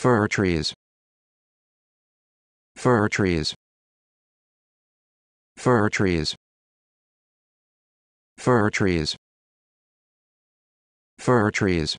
Fir trees. Fir trees. Fir trees. Fir trees. Fir trees.